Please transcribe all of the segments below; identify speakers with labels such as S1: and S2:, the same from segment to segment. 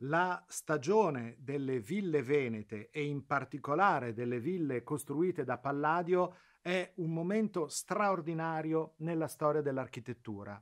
S1: la stagione delle ville venete e in particolare delle ville costruite da Palladio è un momento straordinario nella storia dell'architettura.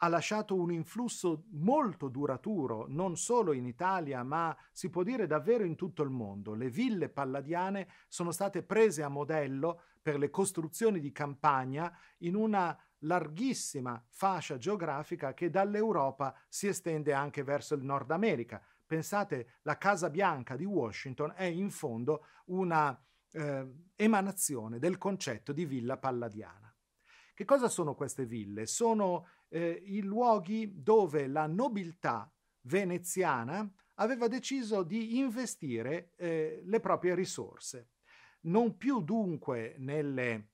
S1: Ha lasciato un influsso molto duraturo non solo in Italia, ma si può dire davvero in tutto il mondo. Le ville palladiane sono state prese a modello per le costruzioni di campagna in una larghissima fascia geografica che dall'Europa si estende anche verso il Nord America. Pensate, la Casa Bianca di Washington è in fondo una eh, emanazione del concetto di villa palladiana. Che cosa sono queste ville? Sono eh, i luoghi dove la nobiltà veneziana aveva deciso di investire eh, le proprie risorse, non più dunque nelle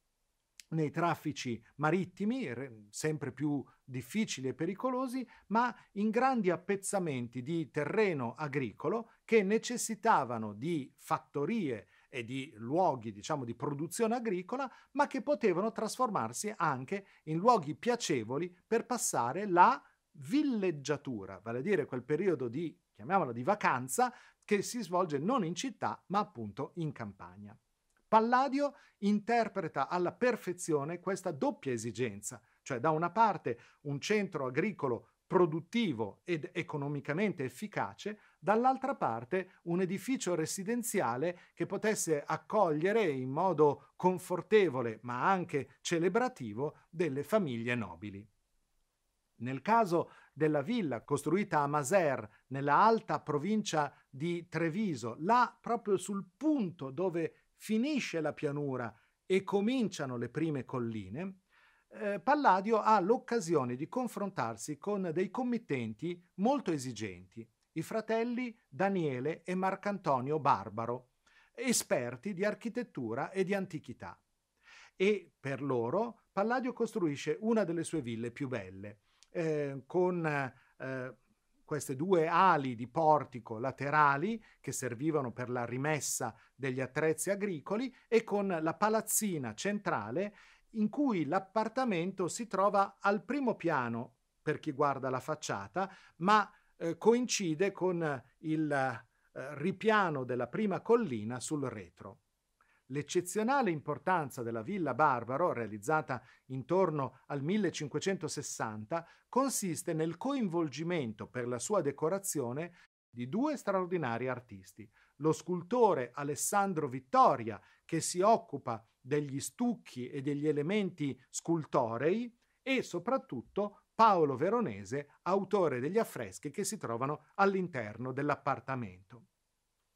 S1: nei traffici marittimi, sempre più difficili e pericolosi, ma in grandi appezzamenti di terreno agricolo che necessitavano di fattorie e di luoghi, diciamo, di produzione agricola, ma che potevano trasformarsi anche in luoghi piacevoli per passare la villeggiatura, vale a dire quel periodo di, chiamiamolo, di vacanza che si svolge non in città, ma appunto in campagna. Palladio interpreta alla perfezione questa doppia esigenza, cioè da una parte un centro agricolo produttivo ed economicamente efficace, dall'altra parte un edificio residenziale che potesse accogliere in modo confortevole ma anche celebrativo delle famiglie nobili. Nel caso della villa costruita a Maser, nella alta provincia di Treviso, là proprio sul punto dove finisce la pianura e cominciano le prime colline, eh, Palladio ha l'occasione di confrontarsi con dei committenti molto esigenti, i fratelli Daniele e Marcantonio Barbaro, esperti di architettura e di antichità. E per loro Palladio costruisce una delle sue ville più belle, eh, con eh, queste due ali di portico laterali che servivano per la rimessa degli attrezzi agricoli e con la palazzina centrale in cui l'appartamento si trova al primo piano per chi guarda la facciata, ma eh, coincide con il eh, ripiano della prima collina sul retro. L'eccezionale importanza della Villa Barbaro, realizzata intorno al 1560, consiste nel coinvolgimento per la sua decorazione di due straordinari artisti, lo scultore Alessandro Vittoria, che si occupa degli stucchi e degli elementi scultorei, e soprattutto Paolo Veronese, autore degli affreschi che si trovano all'interno dell'appartamento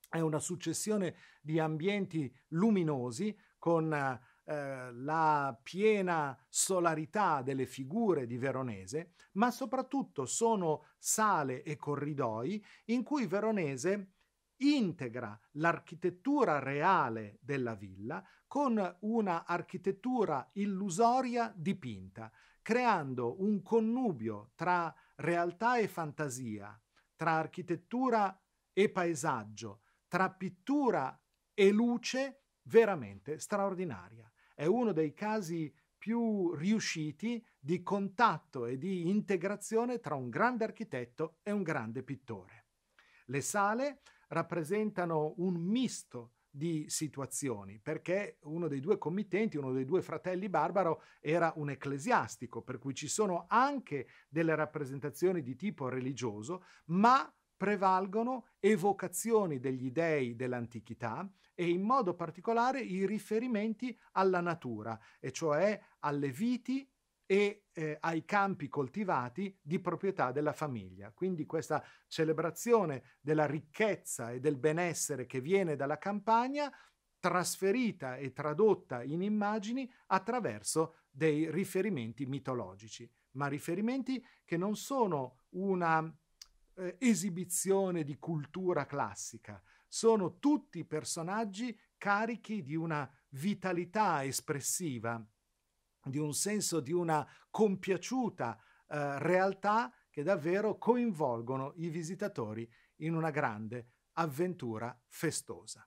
S1: è una successione di ambienti luminosi con eh, la piena solarità delle figure di Veronese, ma soprattutto sono sale e corridoi in cui Veronese integra l'architettura reale della villa con una architettura illusoria dipinta, creando un connubio tra realtà e fantasia, tra architettura e paesaggio, tra pittura e luce veramente straordinaria. È uno dei casi più riusciti di contatto e di integrazione tra un grande architetto e un grande pittore. Le sale rappresentano un misto di situazioni, perché uno dei due committenti, uno dei due fratelli Barbaro, era un ecclesiastico, per cui ci sono anche delle rappresentazioni di tipo religioso, ma prevalgono evocazioni degli dei dell'antichità e in modo particolare i riferimenti alla natura, e cioè alle viti e eh, ai campi coltivati di proprietà della famiglia. Quindi questa celebrazione della ricchezza e del benessere che viene dalla campagna trasferita e tradotta in immagini attraverso dei riferimenti mitologici, ma riferimenti che non sono una eh, esibizione di cultura classica. Sono tutti personaggi carichi di una vitalità espressiva, di un senso di una compiaciuta eh, realtà che davvero coinvolgono i visitatori in una grande avventura festosa.